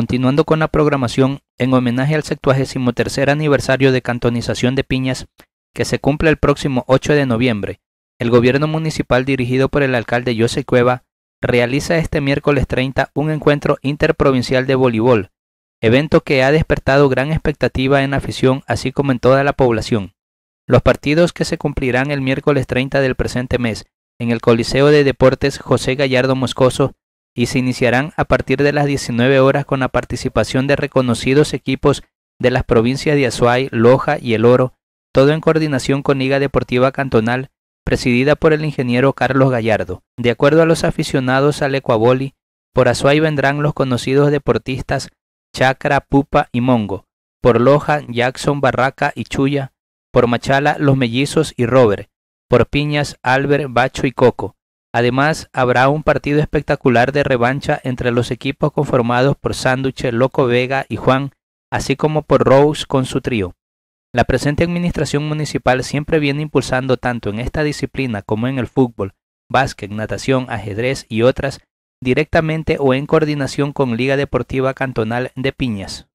Continuando con la programación, en homenaje al 73 aniversario de cantonización de Piñas, que se cumple el próximo 8 de noviembre, el gobierno municipal dirigido por el alcalde José Cueva realiza este miércoles 30 un encuentro interprovincial de voleibol, evento que ha despertado gran expectativa en la afición así como en toda la población. Los partidos que se cumplirán el miércoles 30 del presente mes en el Coliseo de Deportes José Gallardo Moscoso y se iniciarán a partir de las 19 horas con la participación de reconocidos equipos de las provincias de Azuay, Loja y El Oro, todo en coordinación con Liga Deportiva Cantonal, presidida por el ingeniero Carlos Gallardo. De acuerdo a los aficionados al Ecuaboli, por Azuay vendrán los conocidos deportistas Chacra, Pupa y Mongo, por Loja, Jackson, Barraca y Chuya, por Machala, Los Mellizos y Robert, por Piñas, alber Bacho y Coco, Además, habrá un partido espectacular de revancha entre los equipos conformados por Sánduche, Loco Vega y Juan, así como por Rose con su trío. La presente administración municipal siempre viene impulsando tanto en esta disciplina como en el fútbol, básquet, natación, ajedrez y otras, directamente o en coordinación con Liga Deportiva Cantonal de Piñas.